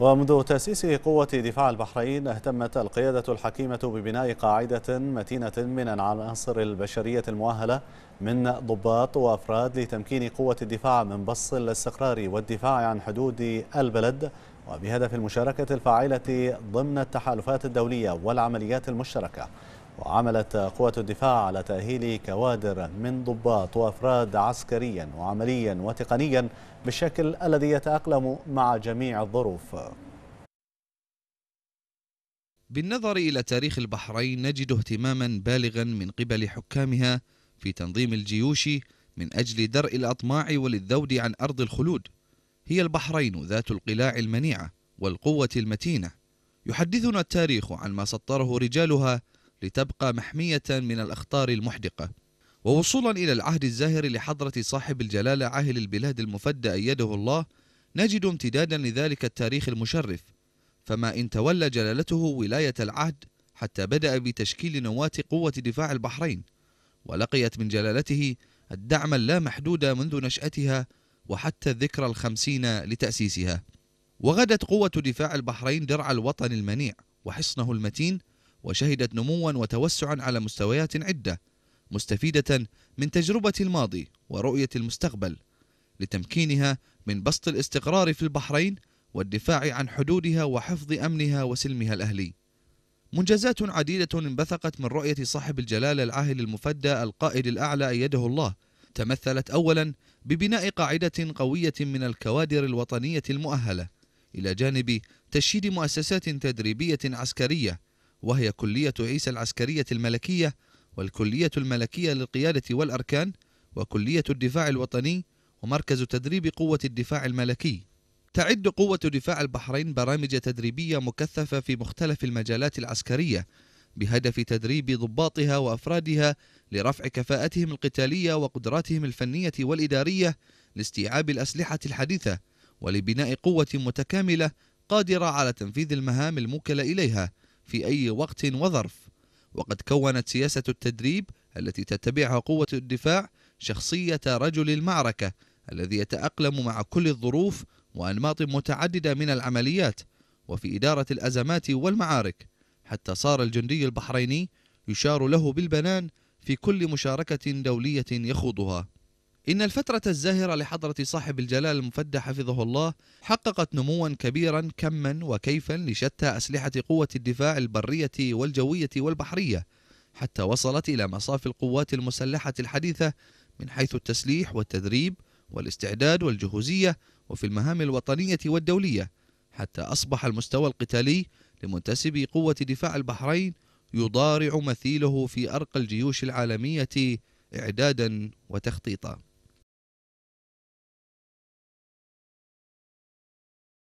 ومنذ تأسيس قوة دفاع البحرين اهتمت القيادة الحكيمة ببناء قاعدة متينة من العناصر البشرية المؤهلة من ضباط وأفراد لتمكين قوة الدفاع من بسط الاستقرار والدفاع عن حدود البلد وبهدف المشاركة الفاعلة ضمن التحالفات الدولية والعمليات المشتركة وعملت قوات الدفاع على تأهيل كوادر من ضباط وأفراد عسكريا وعمليا وتقنيا بالشكل الذي يتأقلم مع جميع الظروف بالنظر إلى تاريخ البحرين نجد اهتماما بالغا من قبل حكامها في تنظيم الجيوش من أجل درء الأطماع وللذود عن أرض الخلود هي البحرين ذات القلاع المنيعة والقوة المتينة يحدثنا التاريخ عن ما سطره رجالها لتبقى محمية من الأخطار المحدقة ووصولا إلى العهد الزاهر لحضرة صاحب الجلالة عاهل البلاد المفدى أيده الله نجد امتدادا لذلك التاريخ المشرف فما إن تولى جلالته ولاية العهد حتى بدأ بتشكيل نواة قوة دفاع البحرين ولقيت من جلالته الدعم اللامحدود منذ نشأتها وحتى الذكرى الخمسين لتأسيسها وغدت قوة دفاع البحرين درع الوطن المنيع وحصنه المتين وشهدت نموا وتوسعا على مستويات عدة مستفيدة من تجربة الماضي ورؤية المستقبل لتمكينها من بسط الاستقرار في البحرين والدفاع عن حدودها وحفظ أمنها وسلمها الأهلي منجزات عديدة انبثقت من رؤية صاحب الجلالة العاهل المفدى القائد الأعلى أيده الله تمثلت أولا ببناء قاعدة قوية من الكوادر الوطنية المؤهلة إلى جانب تشييد مؤسسات تدريبية عسكرية وهي كلية عيسى العسكرية الملكية والكلية الملكية للقيادة والأركان وكلية الدفاع الوطني ومركز تدريب قوة الدفاع الملكي تعد قوة دفاع البحرين برامج تدريبية مكثفة في مختلف المجالات العسكرية بهدف تدريب ضباطها وأفرادها لرفع كفاءتهم القتالية وقدراتهم الفنية والإدارية لاستيعاب الأسلحة الحديثة ولبناء قوة متكاملة قادرة على تنفيذ المهام الموكلة إليها في أي وقت وظرف وقد كونت سياسة التدريب التي تتبعها قوة الدفاع شخصية رجل المعركة الذي يتأقلم مع كل الظروف وأنماط متعددة من العمليات وفي إدارة الأزمات والمعارك حتى صار الجندي البحريني يشار له بالبنان في كل مشاركة دولية يخوضها إن الفترة الزاهرة لحضرة صاحب الجلال المفدى حفظه الله حققت نموا كبيرا كما وكيفا لشتى أسلحة قوة الدفاع البرية والجوية والبحرية حتى وصلت إلى مصاف القوات المسلحة الحديثة من حيث التسليح والتدريب والاستعداد والجهوزية وفي المهام الوطنية والدولية حتى أصبح المستوى القتالي لمنتسبي قوة دفاع البحرين يضارع مثيله في أرقى الجيوش العالمية إعدادا وتخطيطا